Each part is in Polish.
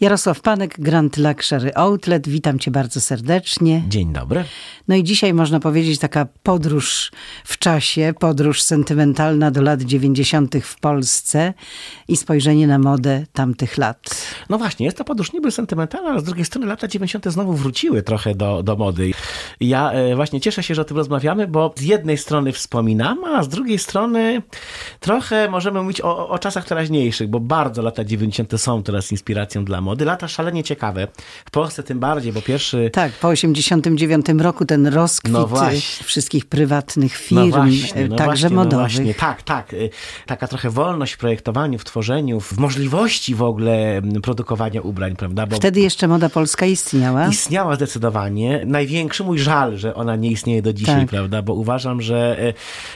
Jarosław Panek, Grand Luxury Outlet. Witam cię bardzo serdecznie. Dzień dobry. No i dzisiaj można powiedzieć taka podróż w czasie, podróż sentymentalna do lat 90. w Polsce i spojrzenie na modę tamtych lat. No właśnie, jest to podróż niby sentymentalna, ale z drugiej strony lata 90. znowu wróciły trochę do, do mody. Ja e, właśnie cieszę się, że o tym rozmawiamy, bo z jednej strony wspominam, a z drugiej strony trochę możemy mówić o, o czasach teraźniejszych, bo bardzo lata 90. są teraz inspiracją dla mody, lata szalenie ciekawe. W Polsce tym bardziej, bo pierwszy... Tak, po 89 roku ten rozkwit no y, wszystkich prywatnych no firm, no właśnie, no także właśnie, no modowych. No tak, tak. Y, taka trochę wolność w projektowaniu, w tworzeniu, w możliwości w ogóle produkowania ubrań, prawda? Bo Wtedy jeszcze moda polska istniała. Istniała zdecydowanie. Największy mój żal, że ona nie istnieje do dzisiaj, tak. prawda? Bo uważam, że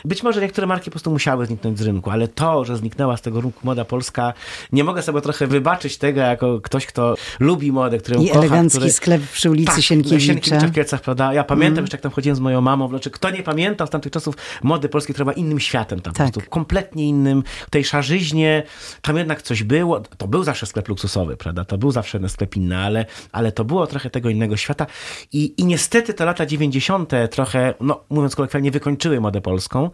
być może niektóre marki po prostu musiały zniknąć z rynku, ale to, że zniknęła z tego rynku moda polska, nie mogę sobie trochę wybaczyć tego jako ktoś, ktoś, kto lubi modę, który I kocha. elegancki który... sklep przy ulicy tak, Sienkiewicza. No Sienkiewicza w Kielcach, prawda? Ja pamiętam mm. jeszcze, jak tam chodziłem z moją mamą. Znaczy, kto nie pamięta z tamtych czasów mody polskiej, która była innym światem tam tak. po prostu. Kompletnie innym. W tej szarzyźnie tam jednak coś było. To był zawsze sklep luksusowy, prawda? To był zawsze sklep inny, ale, ale to było trochę tego innego świata. I, i niestety te lata 90. trochę, no mówiąc kolokwialnie, wykończyły modę polską,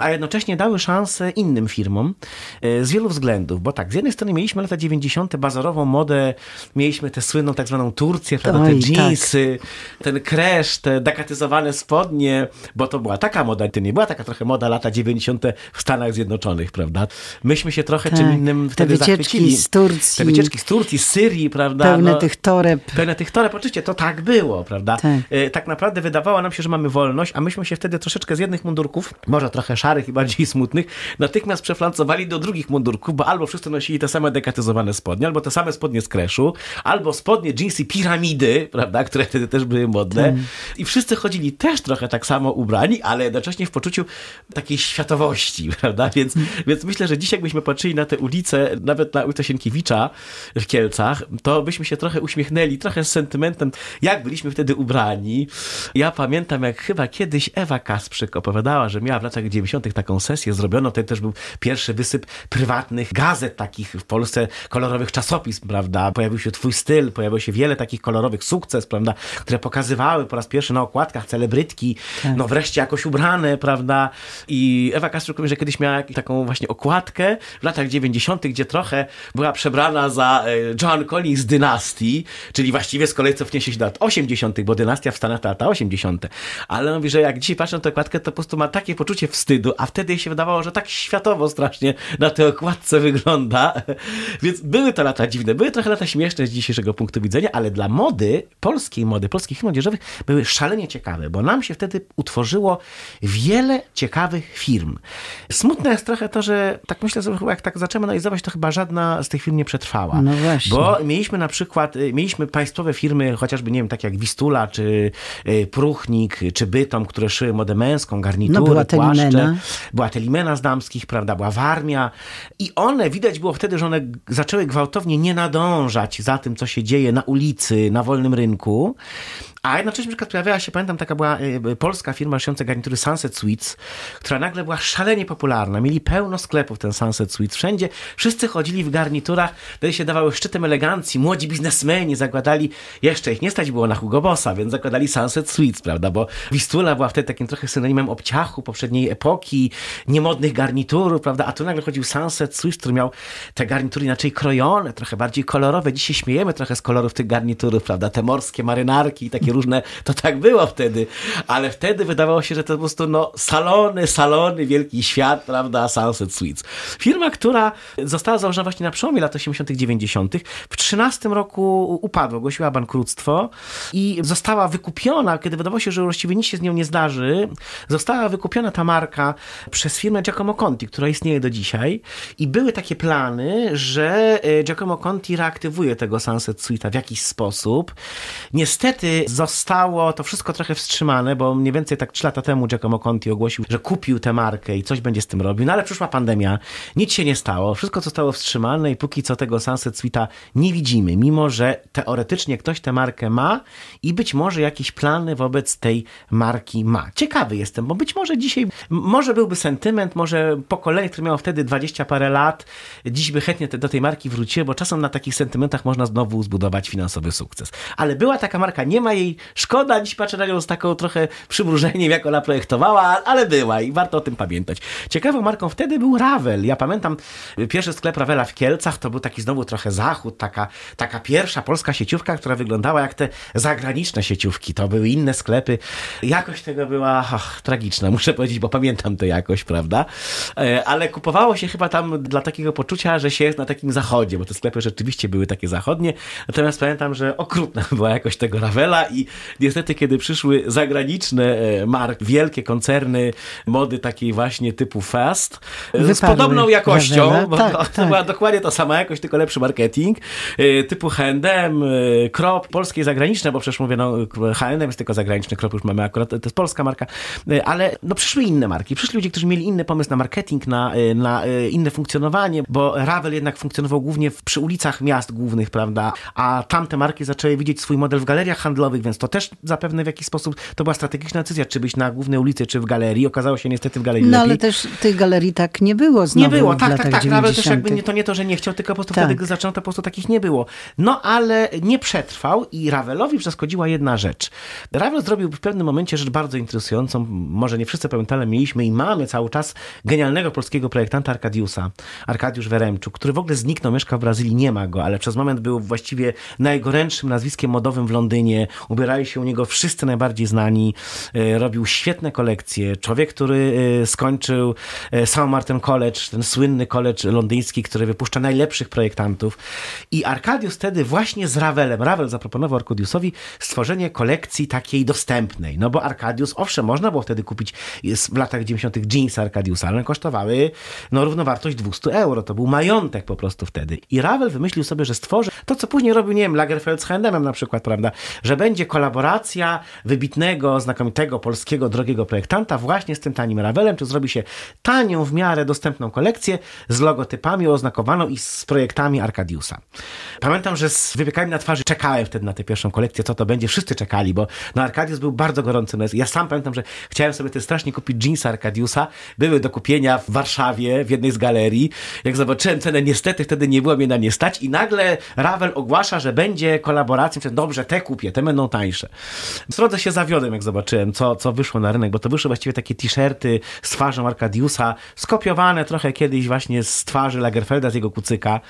a jednocześnie dały szansę innym firmom e, z wielu względów. Bo tak, z jednej strony mieliśmy lata 90. bazarową modę mieliśmy, tę słynną tak zwaną Turcję, prawda, Oj, te jeansy, tak. ten kresz, te dakatyzowane spodnie, bo to była taka moda, to nie była taka trochę moda lata 90. w Stanach Zjednoczonych, prawda? Myśmy się trochę tak. czym innym te wtedy zachwycili. Z Turcji. Te wycieczki z Turcji, z Syrii, prawda? Pełne no, tych toreb. Pełne tych toreb, oczywiście, to tak było, prawda? Tak. E, tak naprawdę wydawało nam się, że mamy wolność, a myśmy się wtedy troszeczkę z jednych mundurków, może trochę szarych i bardziej smutnych, natychmiast przeflancowali do drugich mundurków, bo albo wszyscy nosili te same dekatyzowane spodnie, albo te same spodnie z albo spodnie, jeansy, piramidy, prawda, które wtedy też były modne. Tak. I wszyscy chodzili też trochę tak samo ubrani, ale jednocześnie w poczuciu takiej światowości, prawda? Więc, mm. więc myślę, że dzisiaj jakbyśmy patrzyli na te ulice, nawet na ulicę Sienkiewicza w Kielcach, to byśmy się trochę uśmiechnęli, trochę z sentymentem, jak byliśmy wtedy ubrani. Ja pamiętam, jak chyba kiedyś Ewa Kasprzyk opowiadała, że miała w latach 90. taką sesję zrobiono, to też był pierwszy wysyp prywatnych gazet takich w Polsce, kolorowych czasopism, prawda? Pojawił się twój styl, pojawiło się wiele takich kolorowych sukces, prawda? Które pokazywały po raz pierwszy na okładkach celebrytki, tak. no wreszcie jakoś ubrane, prawda? I Ewa mówi, że kiedyś miała taką właśnie okładkę w latach 90., gdzie trochę była przebrana za e, John Collins z dynastii, czyli właściwie z kolei cofnie się do lat 80., bo dynastia Stanach to lata 80. Ale mówi, że jak dzisiaj patrzę na tę okładkę, to po prostu ma takie poczucie wstydu, a wtedy się wydawało, że tak światowo strasznie na tej okładce wygląda. Więc były to lata dziwne, były trochę akurat śmieszne z dzisiejszego punktu widzenia, ale dla mody, polskiej mody, polskich firm odzieżowych były szalenie ciekawe, bo nam się wtedy utworzyło wiele ciekawych firm. Smutne jest trochę to, że tak myślę sobie, jak tak zaczęmy analizować, to chyba żadna z tych firm nie przetrwała. No właśnie. Bo mieliśmy na przykład, y, mieliśmy państwowe firmy, chociażby, nie wiem, tak jak Wistula, czy y, Pruchnik, czy Bytom, które szyły modę męską, garnitury, no, była płaszcze. Telimena. Była Telimena z damskich, prawda, była Warmia i one, widać było wtedy, że one zaczęły gwałtownie nie nadążać za tym, co się dzieje na ulicy, na wolnym rynku. A jednocześnie na przykład pojawiała się, pamiętam, taka była e, polska firma szyjąca garnitury Sunset Suites, która nagle była szalenie popularna. Mieli pełno sklepów ten Sunset Suites. Wszędzie wszyscy chodzili w garniturach, wtedy się dawały szczytem elegancji. Młodzi biznesmeni zakładali, jeszcze ich nie stać było na Hugo Bossa, więc zakładali Sunset Suites, prawda? Bo Wistula była wtedy takim trochę synonimem obciachu poprzedniej epoki, niemodnych garniturów, prawda? A tu nagle chodził Sunset Suites, który miał te garnitury inaczej krojone, trochę bardziej kolorowe kolorowe. Dzisiaj śmiejemy trochę z kolorów tych garniturów, prawda? Te morskie marynarki i takie różne, to tak było wtedy. Ale wtedy wydawało się, że to po prostu no, salony, salony, wielki świat, prawda? Sunset Suites. Firma, która została założona właśnie na przełomie lat 80 -tych, 90 W 13 roku upadła, ogłosiła bankructwo i została wykupiona, kiedy wydawało się, że właściwie nic się z nią nie zdarzy, została wykupiona ta marka przez firmę Giacomo Conti, która istnieje do dzisiaj i były takie plany, że e, Giacomo Conti aktywuje tego Sunset Suite w jakiś sposób. Niestety zostało to wszystko trochę wstrzymane, bo mniej więcej tak trzy lata temu Giacomo Conti ogłosił, że kupił tę markę i coś będzie z tym robił, no ale przyszła pandemia, nic się nie stało, wszystko zostało wstrzymane i póki co tego Sunset Suite nie widzimy, mimo że teoretycznie ktoś tę markę ma i być może jakieś plany wobec tej marki ma. Ciekawy jestem, bo być może dzisiaj, może byłby sentyment, może pokolenie, które miało wtedy 20 parę lat, dziś by chętnie te, do tej marki wróciło, bo czasem na takich sentymentach można znowu zbudować finansowy sukces. Ale była taka marka, nie ma jej szkoda, dziś patrzę na nią z taką trochę przymrużeniem, jak ona projektowała, ale była i warto o tym pamiętać. Ciekawą marką wtedy był Ravel. Ja pamiętam y, pierwszy sklep Ravela w Kielcach, to był taki znowu trochę zachód, taka, taka pierwsza polska sieciówka, która wyglądała jak te zagraniczne sieciówki. To były inne sklepy. Jakość tego była och, tragiczna, muszę powiedzieć, bo pamiętam to jakoś, prawda? E, ale kupowało się chyba tam dla takiego poczucia, że się jest na takim zachodzie, bo te sklepy rzeczywiście były takie zachodnie. Natomiast pamiętam, że okrutna była jakość tego Ravela i niestety, kiedy przyszły zagraniczne e, marki, wielkie koncerny mody takiej właśnie typu fast, Wyparły e, z podobną jakością, Ravela. bo tak, to, tak. była dokładnie ta sama jakość, tylko lepszy marketing, e, typu H&M, Krop, polskie i zagraniczne, bo przecież mówię, no H&M jest tylko zagraniczny, Krop już mamy akurat, to jest polska marka, ale no przyszły inne marki, przyszli ludzie, którzy mieli inny pomysł na marketing, na, na inne funkcjonowanie, bo Ravel jednak funkcjonował głównie przy ulicach miast, miast głównych, prawda? A tamte marki zaczęły widzieć swój model w galeriach handlowych, więc to też zapewne w jakiś sposób to była strategiczna decyzja, czy być na głównej ulicy, czy w galerii. Okazało się niestety w galerii No lepiej. ale też tych galerii tak nie było znowu Nie było, tak, tak, tak. Nawet no, też jakby nie, to nie to, że nie chciał, tylko po prostu tak. wtedy, gdy zaczęto, po prostu takich nie było. No ale nie przetrwał i Ravelowi przeszkodziła jedna rzecz. Ravel zrobił w pewnym momencie rzecz bardzo interesującą. Może nie wszyscy pamiętali, mieliśmy i mamy cały czas genialnego polskiego projektanta Arkadiusa, Arkadiusz Weremczuk, który w ogóle zniknął, mieszka w Brazylii, nie ma go, ale ale przez moment był właściwie najgorętszym nazwiskiem modowym w Londynie. Ubierali się u niego wszyscy najbardziej znani. E, robił świetne kolekcje. Człowiek, który e, skończył e, St. Martin College, ten słynny college londyński, który wypuszcza najlepszych projektantów. I Arcadius wtedy właśnie z Ravelem, Ravel zaproponował Arkadiusowi stworzenie kolekcji takiej dostępnej. No bo Arkadius, owszem, można było wtedy kupić w latach 90. jeans Arkadiusa, ale one kosztowały no, równowartość 200 euro. To był majątek po prostu wtedy. I Ravel wymyślił sobie sobie, że stworzy to, co później robił, nie wiem, Lagerfeld z H&M na przykład, prawda, że będzie kolaboracja wybitnego, znakomitego polskiego, drogiego projektanta właśnie z tym tanim Ravelem, czy zrobi się tanią w miarę dostępną kolekcję z logotypami oznakowaną i z projektami Arkadiusa. Pamiętam, że z wypiekami na twarzy czekałem wtedy na tę pierwszą kolekcję, co to będzie, wszyscy czekali, bo no Arkadius był bardzo gorący. No, ja sam pamiętam, że chciałem sobie te strasznie kupić jeansa Arkadiusa, były do kupienia w Warszawie, w jednej z galerii. Jak zobaczyłem cenę, niestety wtedy nie było mnie na nie stać i nagle nagle Ravel ogłasza, że będzie kolaboracja, myślę, dobrze, te kupię, te będą tańsze. W drodze się zawiodłem, jak zobaczyłem, co, co wyszło na rynek, bo to wyszły właściwie takie t-shirty z twarzą Arkadiusa, skopiowane trochę kiedyś właśnie z twarzy Lagerfelda, z jego kucyka,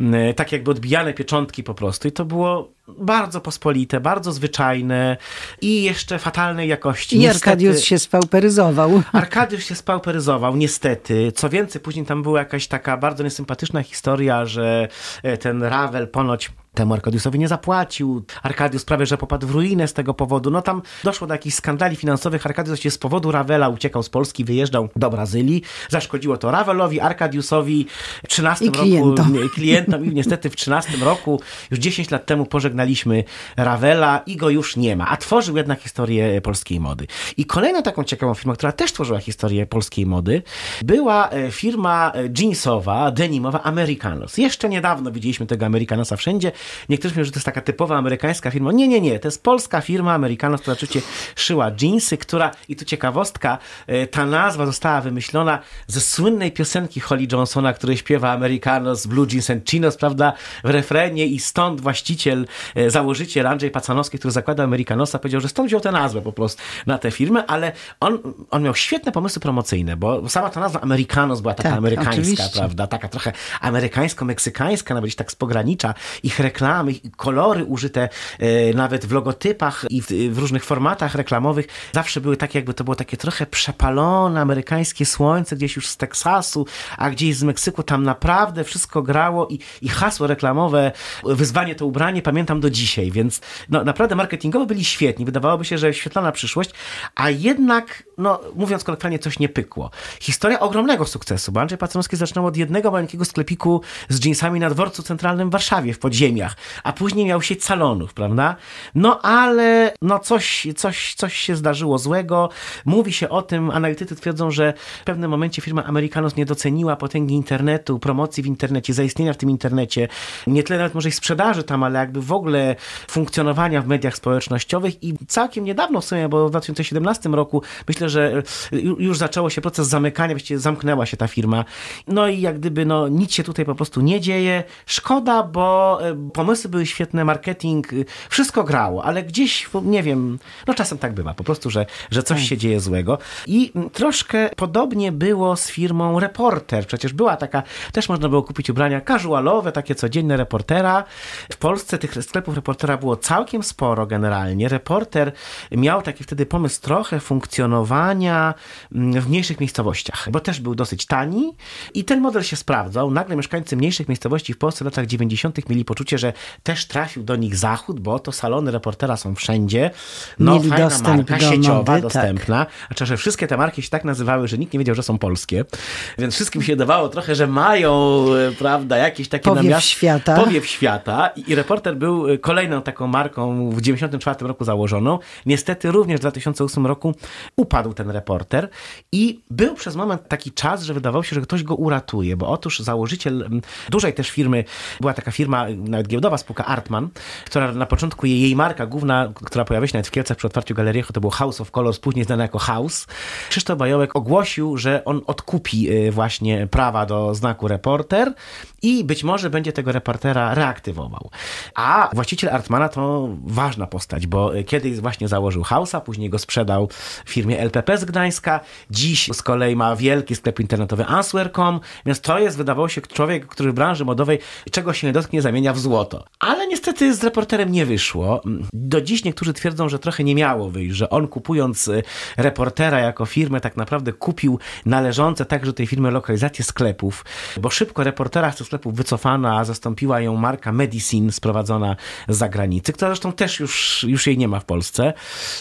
mm, tak jakby odbijane pieczątki po prostu i to było bardzo pospolite, bardzo zwyczajne i jeszcze fatalnej jakości. I Arkadiusz się spauperyzował. Arkadiusz się spauperyzował, niestety. Co więcej, później tam była jakaś taka bardzo niesympatyczna historia, że e, ten Ravel ponoć temu Arkadiusowi nie zapłacił. Arkadiusz prawie, że popadł w ruinę z tego powodu. No tam doszło do jakichś skandali finansowych. Arkadiusz się z powodu Ravela uciekał z Polski, wyjeżdżał do Brazylii. Zaszkodziło to Ravelowi, Arkadiusowi w 13 I roku klientom. Nie, klientom i niestety w 13 roku, już 10 lat temu pożegnaliśmy Ravela i go już nie ma. A tworzył jednak historię polskiej mody. I kolejną taką ciekawą firmą, która też tworzyła historię polskiej mody, była e, firma e, jeansowa, denimowa Americanos. Jeszcze niedawno widzieliśmy tego Americanosa wszędzie. Niektórzy mówią, że to jest taka typowa amerykańska firma. Nie, nie, nie. To jest polska firma amerykańska, która oczywiście szyła jeansy, która, i tu ciekawostka, e, ta nazwa została wymyślona ze słynnej piosenki Holly Johnsona, który śpiewa Americanos, Blue Jeans and Chinos, prawda, w refrenie i stąd właściciel, e, założyciel Andrzej Pacanowski, który zakłada Amerykanosa, powiedział, że stąd wziął tę nazwę po prostu na tę firmę, ale on, on miał świetne pomysły promocyjne, bo sama ta nazwa Americanos była taka tak, amerykańska, oczywiście. prawda, taka trochę amerykańsko-meksykańska, nawet gdzieś tak z pogranicza ich reklamy, kolory użyte e, nawet w logotypach i w różnych formatach reklamowych zawsze były takie, jakby to było takie trochę przepalone amerykańskie słońce gdzieś już z Teksasu, a gdzieś z Meksyku. Tam naprawdę wszystko grało i, i hasło reklamowe, wyzwanie to ubranie pamiętam do dzisiaj, więc no, naprawdę marketingowo byli świetni. Wydawałoby się, że świetlana przyszłość, a jednak, no, mówiąc kolokwialnie, coś nie pykło. Historia ogromnego sukcesu, bo Andrzej Paconowski zaczynał od jednego maleńkiego sklepiku z jeansami na dworcu centralnym w Warszawie, w podziemiu a później miał sieć salonów, prawda? No ale no coś, coś, coś się zdarzyło złego. Mówi się o tym, analitycy twierdzą, że w pewnym momencie firma Americanos nie doceniła potęgi internetu, promocji w internecie, zaistnienia w tym internecie, nie tyle nawet może ich sprzedaży tam, ale jakby w ogóle funkcjonowania w mediach społecznościowych i całkiem niedawno w sumie, bo w 2017 roku myślę, że już zaczęło się proces zamykania, właściwie zamknęła się ta firma. No i jak gdyby no nic się tutaj po prostu nie dzieje. Szkoda, bo, e, pomysły były świetne, marketing, y, wszystko grało, ale gdzieś, nie wiem, no czasem tak bywa, po prostu, że, że coś tak. się dzieje złego. I mm, troszkę podobnie było z firmą Reporter. Przecież była taka, też można było kupić ubrania casualowe, takie codzienne Reportera. W Polsce tych sklepów Reportera było całkiem sporo generalnie. Reporter miał taki wtedy pomysł trochę funkcjonowania mm, w mniejszych miejscowościach, bo też był dosyć tani i ten model się sprawdzał. Nagle mieszkańcy mniejszych miejscowości w Polsce w latach 90. mieli poczucie, że też trafił do nich Zachód, bo to salony reportera są wszędzie. No, Mieli fajna marka do sieciowa, mody, tak. dostępna. Tak. A że wszystkie te marki się tak nazywały, że nikt nie wiedział, że są polskie. Więc wszystkim się dawało trochę, że mają, e, prawda, jakieś takie powiew namiast... świata. Powiew świata. I, I reporter był e, kolejną taką marką w 94 roku założoną. Niestety również w 2008 roku upadł ten reporter i był przez moment taki czas, że wydawało się, że ktoś go uratuje, bo otóż założyciel dużej też firmy, była taka firma, nawet giełdowa spółka Artman, która na początku jej marka główna, która pojawiła się nawet w Kielcach przy otwarciu galerii, to był House of Colors, później znana jako House. Krzysztof Bajołek ogłosił, że on odkupi y, właśnie prawa do znaku reporter i być może będzie tego reportera reaktywował. A właściciel Artmana to ważna postać, bo y, kiedyś właśnie założył House'a, później go sprzedał firmie LPP z Gdańska, dziś z kolei ma wielki sklep internetowy answer.com, więc to jest, wydawało się, człowiek, który w branży modowej czego się nie dotknie, zamienia w zło złoto. Ale niestety z reporterem nie wyszło. Do dziś niektórzy twierdzą, że trochę nie miało wyjść, że on kupując y, reportera jako firmę, tak naprawdę kupił należące także tej firmy lokalizację sklepów, bo szybko reportera z tych sklepów wycofana, a zastąpiła ją marka Medicine sprowadzona z zagranicy, która zresztą też już, już jej nie ma w Polsce.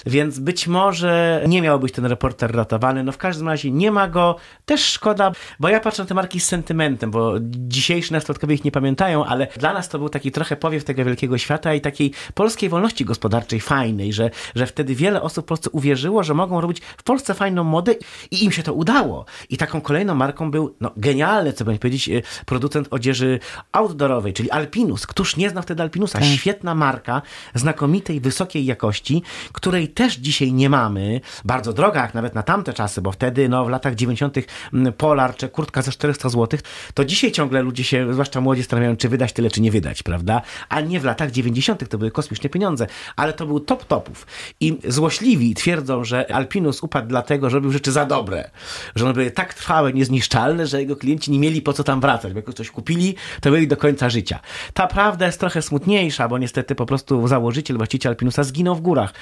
Więc być może nie miał być ten reporter ratowany. No w każdym razie nie ma go. Też szkoda, bo ja patrzę na te marki z sentymentem, bo dzisiejsi na ich nie pamiętają, ale dla nas to był taki taki trochę powiew tego wielkiego świata i takiej polskiej wolności gospodarczej fajnej, że, że wtedy wiele osób w Polsce uwierzyło, że mogą robić w Polsce fajną modę i im się to udało. I taką kolejną marką był no, genialny, co bym powiedzieć, e, producent odzieży outdoorowej, czyli Alpinus. Któż nie znał wtedy Alpinusa? Tak. Świetna marka, znakomitej, wysokiej jakości, której też dzisiaj nie mamy. Bardzo droga, jak nawet na tamte czasy, bo wtedy no, w latach 90. polar czy kurtka za 400 zł, to dzisiaj ciągle ludzie się, zwłaszcza młodzi, zastanawiają, czy wydać tyle, czy nie wydać prawda? A nie w latach 90. to były kosmiczne pieniądze, ale to był top topów. I złośliwi twierdzą, że Alpinus upadł dlatego, że robił rzeczy za dobre, że one były tak trwałe, niezniszczalne, że jego klienci nie mieli po co tam wracać, bo jak coś kupili, to byli do końca życia. Ta prawda jest trochę smutniejsza, bo niestety po prostu założyciel, właściciel Alpinusa zginął w górach,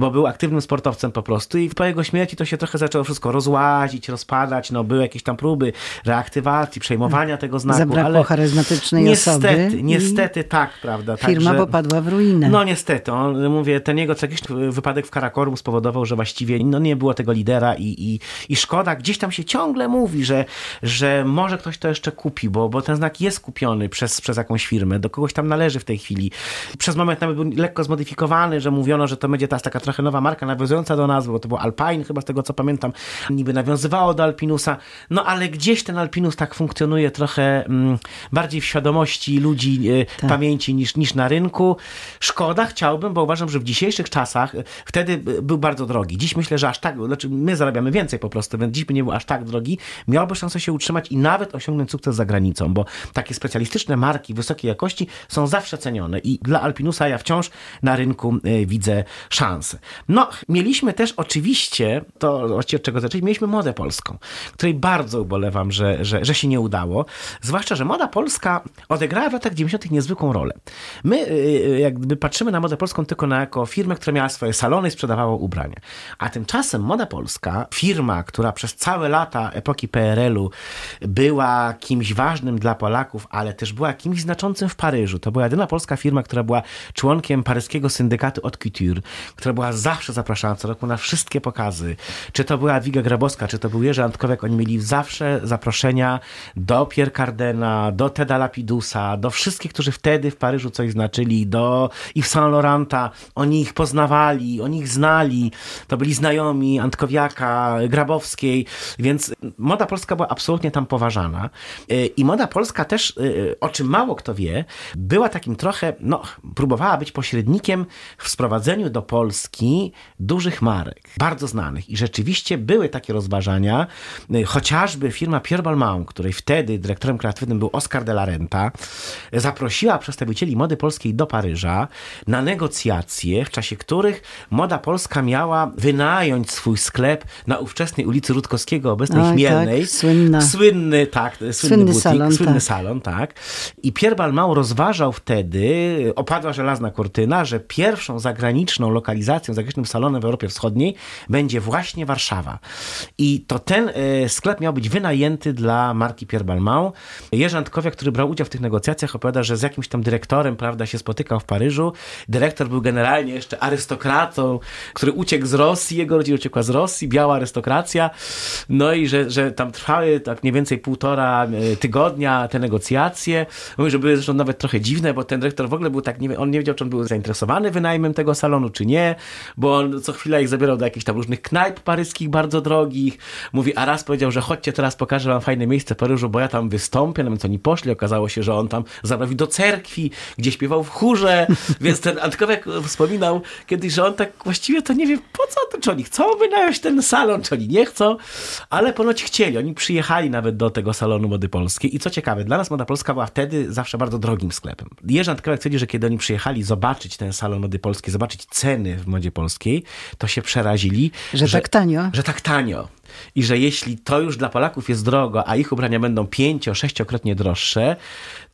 bo był aktywnym sportowcem po prostu i po jego śmierci to się trochę zaczęło wszystko rozłazić, rozpadać, no były jakieś tam próby reaktywacji, przejmowania tego znaku, Zabrakło ale charyzmatycznej niestety, osoby. Niestety, niestety niestety tak, prawda. Firma że, popadła w ruinę. No niestety, on, mówię, ten jego jakiś wypadek w Karakorum spowodował, że właściwie no, nie było tego lidera i, i, i szkoda. Gdzieś tam się ciągle mówi, że, że może ktoś to jeszcze kupi, bo, bo ten znak jest kupiony przez, przez jakąś firmę, do kogoś tam należy w tej chwili. Przez moment nawet był lekko zmodyfikowany, że mówiono, że to będzie teraz taka trochę nowa marka nawiązująca do nazwy, bo to był Alpine chyba z tego co pamiętam, niby nawiązywało do Alpinusa, no ale gdzieś ten Alpinus tak funkcjonuje trochę mm, bardziej w świadomości ludzi, y, tak tak. pamięci niż, niż na rynku. Szkoda, chciałbym, bo uważam, że w dzisiejszych czasach e, wtedy był bardzo drogi. Dziś myślę, że aż tak, znaczy my zarabiamy więcej po prostu, więc dziś by nie był aż tak drogi. Miałby szansę się utrzymać i nawet osiągnąć sukces za granicą, bo takie specjalistyczne marki wysokiej jakości są zawsze cenione i dla Alpinusa ja wciąż na rynku e, widzę szansę. No, mieliśmy też oczywiście, to właściwie od czego zacząć, mieliśmy modę polską, której bardzo ubolewam, że, że, że się nie udało. Zwłaszcza, że moda polska odegrała w latach 90. niezwykle niewielką rolę. My y, y, jakby patrzymy na modę polską tylko na jako firmę, która miała swoje salony i sprzedawała ubrania. A tymczasem Moda Polska, firma, która przez całe lata epoki PRL-u była kimś ważnym dla Polaków, ale też była kimś znaczącym w Paryżu. To była jedyna polska firma, która była członkiem paryskiego syndykatu od Couture, która była zawsze zapraszana co roku na wszystkie pokazy. Czy to była Wiga Grabowska, czy to był Jerzy Antkowiak, oni mieli zawsze zaproszenia do Pierre Cardena, do Teda Lapidusa, do wszystkich, którzy w wtedy w Paryżu coś znaczyli, do w Saint Laurenta, oni ich poznawali, oni ich znali, to byli znajomi Antkowiaka, Grabowskiej, więc moda polska była absolutnie tam poważana e, i moda polska też, e, o czym mało kto wie, była takim trochę, no, próbowała być pośrednikiem w sprowadzeniu do Polski dużych marek, bardzo znanych i rzeczywiście były takie rozważania, e, chociażby firma Pierre Balmain, której wtedy dyrektorem kreatywnym był Oscar de la Renta, zaprosiła wysyła przedstawicieli mody polskiej do Paryża na negocjacje, w czasie których moda polska miała wynająć swój sklep na ówczesnej ulicy Rudkowskiego, obecnej Oj, tak, Chmielnej. Tak, słynna. Słynny, tak, słynny, słynny butik, salon, słynny tak. salon, tak. I Pierre Balmau rozważał wtedy, opadła żelazna kurtyna, że pierwszą zagraniczną lokalizacją, zagranicznym salonem w Europie Wschodniej będzie właśnie Warszawa. I to ten e, sklep miał być wynajęty dla marki Pierre Balmau. Jerzy Antkowiak, który brał udział w tych negocjacjach, opowiada, że z jakimś jakimś tam dyrektorem, prawda, się spotykał w Paryżu. Dyrektor był generalnie jeszcze arystokratą, który uciekł z Rosji, jego rodzina uciekła z Rosji, biała arystokracja. No i że, że tam trwały tak mniej więcej półtora e, tygodnia te negocjacje. Mówi, że były zresztą nawet trochę dziwne, bo ten dyrektor w ogóle był tak, nie, on nie wiedział, czy on był zainteresowany wynajmem tego salonu, czy nie, bo on co chwila ich zabierał do jakichś tam różnych knajp paryskich, bardzo drogich. Mówi, a raz powiedział, że chodźcie, teraz pokażę wam fajne miejsce w Paryżu, bo ja tam wystąpię, no co nie poszli. Okazało się, że on tam zabawił do cerkwi cerkwi, gdzie śpiewał w chórze, więc ten Antkowiak e, wspominał kiedyś, że on tak właściwie to nie wie, po co to, czy oni chcą wynająć ten salon, czy oni nie chcą, ale ponoć chcieli. Oni przyjechali nawet do tego salonu Mody Polskiej i co ciekawe, dla nas Moda Polska była wtedy zawsze bardzo drogim sklepem. Jerzy Antkowiak twierdzi, że kiedy oni przyjechali zobaczyć ten salon Mody Polskiej, zobaczyć ceny w Modzie Polskiej, to się przerazili. Że, że tak tanio. Że tak tanio. I że jeśli to już dla Polaków jest drogo, a ich ubrania będą pięcio, sześciokrotnie droższe,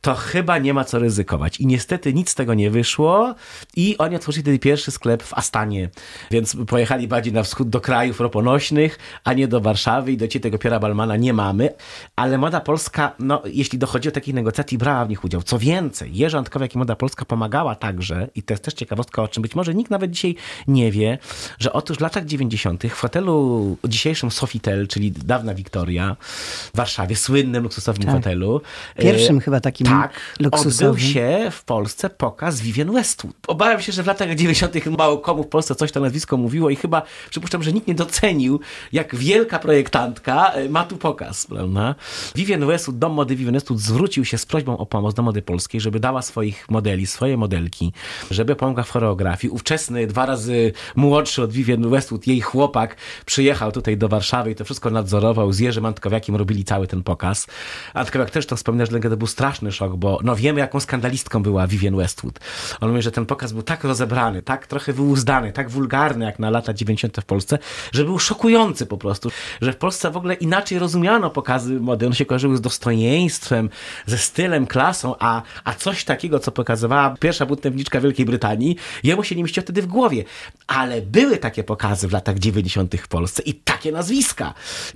to chyba nie ma co ryzykować. I niestety nic z tego nie wyszło i oni otworzyli wtedy pierwszy sklep w Astanie, więc pojechali bardziej na wschód do krajów roponośnych, a nie do Warszawy i do ciebie tego Piera Balmana nie mamy. Ale Moda Polska, no, jeśli dochodzi o takich negocjacji, brała w nich udział. Co więcej, Jerzy Antkowiak i Moda Polska pomagała także, i to jest też ciekawostka, o czym być może nikt nawet dzisiaj nie wie, że otóż w latach 90. w hotelu dzisiejszym Sofitel, czyli dawna Wiktoria w Warszawie, słynnym luksusowym tak. hotelu. Pierwszym e, chyba takim tak, luksusowym. odbył się w Polsce pokaz Vivian Westwood. Obawiam się, że w latach 90. mało komu w Polsce coś to nazwisko mówiło i chyba przypuszczam, że nikt nie docenił, jak wielka projektantka e, ma tu pokaz, prawda? Vivian Westwood, dom mody Vivian Westwood zwrócił się z prośbą o pomoc do mody polskiej, żeby dała swoich modeli, swoje modelki, żeby pomogła w choreografii. Ówczesny, dwa razy młodszy od Vivian Westwood, jej chłopak przyjechał tutaj do Warszawy Warszawy i to wszystko nadzorował. Z Jerzym Antkowiakiem robili cały ten pokaz. Antkowiak też to wspomina, że to był straszny szok, bo no wiemy, jaką skandalistką była Vivian Westwood. On mówi, że ten pokaz był tak rozebrany, tak trochę wyuzdany, tak wulgarny, jak na lata 90. w Polsce, że był szokujący po prostu, że w Polsce w ogóle inaczej rozumiano pokazy mody. One się kojarzyły z dostojeństwem, ze stylem, klasą, a, a coś takiego, co pokazywała pierwsza butnewniczka Wielkiej Brytanii, jemu się nie mieściło wtedy w głowie. Ale były takie pokazy w latach 90. w Polsce i takie nazwiska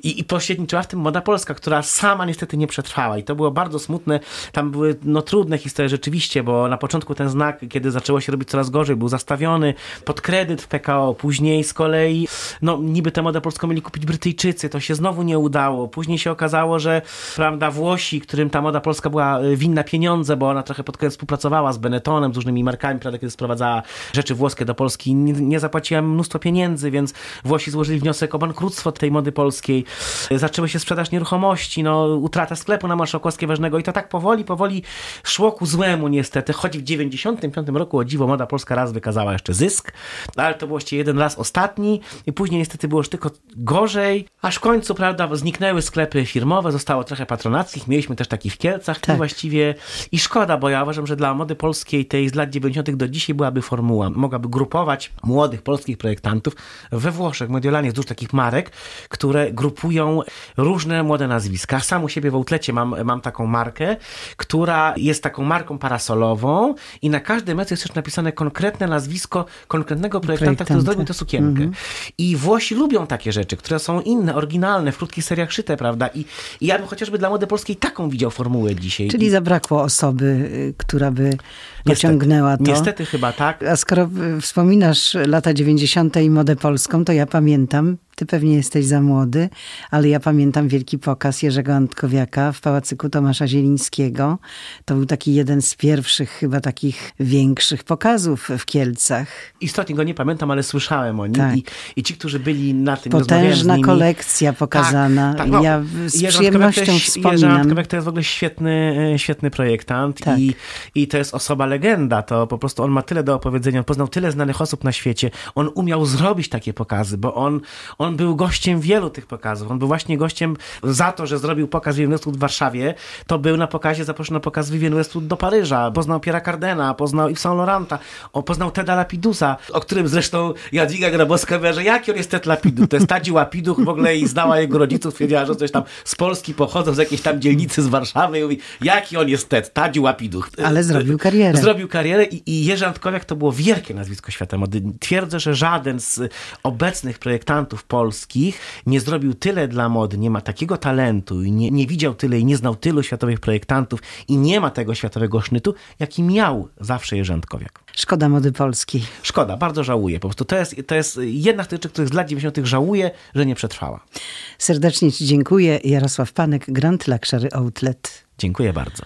i, i pośredniczyła w tym Moda Polska, która sama niestety nie przetrwała. I to było bardzo smutne. Tam były no, trudne historie rzeczywiście, bo na początku ten znak, kiedy zaczęło się robić coraz gorzej, był zastawiony pod kredyt w PKO. Później z kolei, no niby tę Modę Polską mieli kupić Brytyjczycy, to się znowu nie udało. Później się okazało, że prawda, Włosi, którym ta Moda Polska była e, winna pieniądze, bo ona trochę pod koniec współpracowała z Benettonem, z różnymi markami, prawda, kiedy sprowadzała rzeczy włoskie do Polski, nie, nie zapłaciła mnóstwo pieniędzy, więc Włosi złożyli wniosek o bankructwo tej mody polskiej, zaczęły się sprzedaż nieruchomości, no, utrata sklepu na Marszałkowskiej Ważnego i to tak powoli, powoli szło ku złemu niestety, choć w 95 roku o dziwo Moda Polska raz wykazała jeszcze zysk, no, ale to był właściwie jeden raz ostatni i później niestety było już tylko gorzej, aż w końcu, prawda, zniknęły sklepy firmowe, zostało trochę patronackich, mieliśmy też takich w Kielcach tak. i właściwie i szkoda, bo ja uważam, że dla mody polskiej tej z lat 90 do dzisiaj byłaby formuła, mogłaby grupować młodych polskich projektantów we Włoszech, Mediolanie, dużo takich marek, które grupują różne młode nazwiska. Sam u siebie w outlecie mam, mam taką markę, która jest taką marką parasolową i na każdej metce jest też napisane konkretne nazwisko konkretnego projektanta, który zrobił tę sukienkę. Mm -hmm. I Włosi lubią takie rzeczy, które są inne, oryginalne, w krótkich seriach szyte, prawda? I, i ja bym chociażby dla mody polskiej taką widział formułę dzisiaj. Czyli zabrakło osoby, y, która by pociągnęła niestety, to. Niestety chyba tak. A skoro wspominasz lata 90. i modę polską, to ja pamiętam ty pewnie jesteś za młody, ale ja pamiętam wielki pokaz Jerzego Antkowiaka w Pałacyku Tomasza Zielińskiego. To był taki jeden z pierwszych chyba takich większych pokazów w Kielcach. Istotnie go nie pamiętam, ale słyszałem o nim. Tak. I, I, ci, którzy byli na tym, Potężna nimi, kolekcja tak, pokazana. Tak, tak, no, ja z Jerzy przyjemnością też, wspominam. Jerzy Antkowiak to jest w ogóle świetny, e, świetny projektant tak. i, i to jest osoba legenda. To po prostu on ma tyle do opowiedzenia, on poznał tyle znanych osób na świecie. On umiał zrobić takie pokazy, bo on, on on był gościem wielu tych pokazów. On był właśnie gościem za to, że zrobił pokaz Vivienne Westwood w Warszawie, to był na pokazie zaproszony na pokaz Vivienne Westwood do Paryża. Poznał Piera Cardena, poznał Yves Saint Laurenta, o, poznał Teda Lapidusa, o którym zresztą Jadwiga Grabowska mówiła, że jaki on jest Ted Lapidus, to jest Tadzi Łapiduch w ogóle i znała jego rodziców, twierdziła, że coś tam z Polski pochodzą, z jakiejś tam dzielnicy z Warszawy i mówi, jaki on jest Ted, Tadzi Łapiduch. Ale zrobił karierę. Zrobił karierę i, i Jerzy Antkowiak to było wielkie nazwisko świata mody. Twierdzę, że żaden z obecnych projektantów po polskich, nie zrobił tyle dla mody, nie ma takiego talentu i nie, nie widział tyle i nie znał tylu światowych projektantów i nie ma tego światowego sznytu, jaki miał zawsze Jerzędkowiak. Szkoda mody polskiej. Szkoda, bardzo żałuję. Po prostu to jest, to jest jedna z tych rzeczy, których z lat 90. żałuję, że nie przetrwała. Serdecznie Ci dziękuję. Jarosław Panek, Grand Luxury Outlet. Dziękuję bardzo.